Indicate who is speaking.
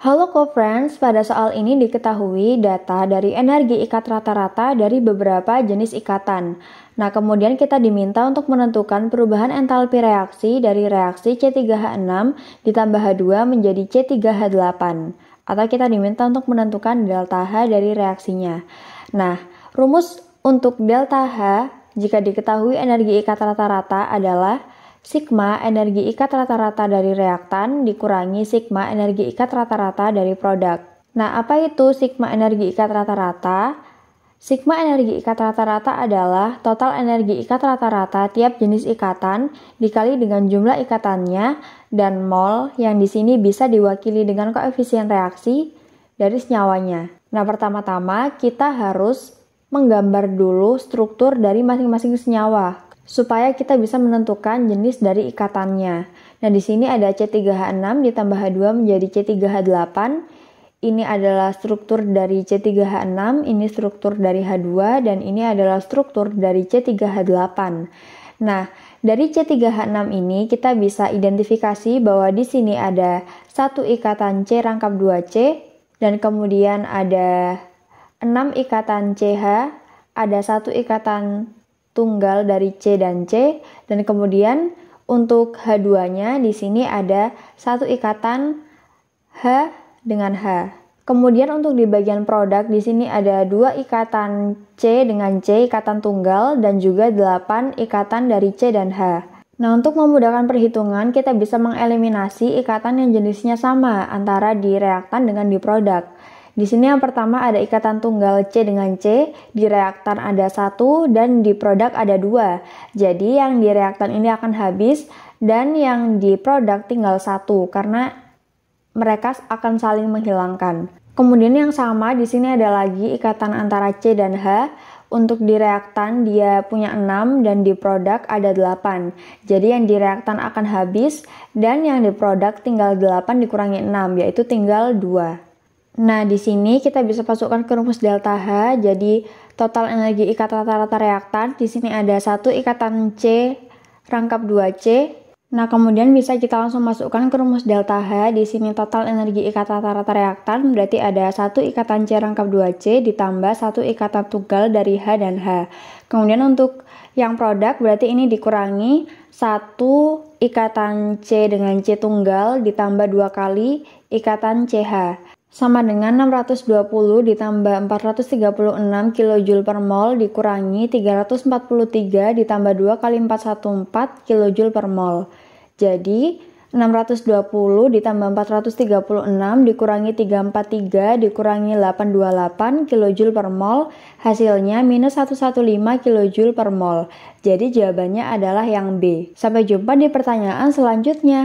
Speaker 1: Halo co-friends, pada soal ini diketahui data dari energi ikat rata-rata dari beberapa jenis ikatan. Nah, kemudian kita diminta untuk menentukan perubahan entalpi reaksi dari reaksi C3H6 ditambah H2 menjadi C3H8. Atau kita diminta untuk menentukan delta H dari reaksinya. Nah, rumus untuk delta H jika diketahui energi ikat rata-rata adalah Sigma energi ikat rata-rata dari reaktan dikurangi sigma energi ikat rata-rata dari produk. Nah, apa itu sigma energi ikat rata-rata? Sigma energi ikat rata-rata adalah total energi ikat rata-rata tiap jenis ikatan dikali dengan jumlah ikatannya dan mol yang di sini bisa diwakili dengan koefisien reaksi dari senyawanya. Nah, pertama-tama kita harus menggambar dulu struktur dari masing-masing senyawa supaya kita bisa menentukan jenis dari ikatannya. Nah, di sini ada C3H6 ditambah H2 menjadi C3H8. Ini adalah struktur dari C3H6, ini struktur dari H2, dan ini adalah struktur dari C3H8. Nah, dari C3H6 ini kita bisa identifikasi bahwa di sini ada satu ikatan C rangkap 2C, dan kemudian ada 6 ikatan CH, ada satu ikatan tunggal dari C dan C dan kemudian untuk H2-nya di sini ada satu ikatan H dengan H. Kemudian untuk di bagian produk di sini ada dua ikatan C dengan C ikatan tunggal dan juga 8 ikatan dari C dan H. Nah, untuk memudahkan perhitungan, kita bisa mengeliminasi ikatan yang jenisnya sama antara di reaktan dengan di produk. Di sini yang pertama ada ikatan tunggal C dengan C, di reaktan ada satu dan di produk ada dua. Jadi yang di reaktan ini akan habis dan yang di produk tinggal satu karena mereka akan saling menghilangkan. Kemudian yang sama di sini ada lagi ikatan antara C dan H. Untuk di reaktan dia punya 6 dan di produk ada 8. Jadi yang di reaktan akan habis dan yang di produk tinggal 8 dikurangi 6 yaitu tinggal 2. Nah, di sini kita bisa masukkan ke rumus delta H. Jadi, total energi ikat rata-rata reaktan di sini ada satu ikatan C rangkap 2C. Nah, kemudian bisa kita langsung masukkan ke rumus delta H. Di sini total energi ikat rata-rata reaktan berarti ada satu ikatan C rangkap 2C ditambah satu ikatan tunggal dari H dan H. Kemudian untuk yang produk berarti ini dikurangi satu ikatan C dengan C tunggal ditambah dua kali ikatan CH sama dengan 620 ditambah 436 kJ per mol dikurangi 343 ditambah 2 kali 414 kJ per mol. Jadi 620 ditambah 436 dikurangi 343 dikurangi 828 kJ per mol hasilnya minus 115 kJ per mol. Jadi jawabannya adalah yang B. Sampai jumpa di pertanyaan selanjutnya.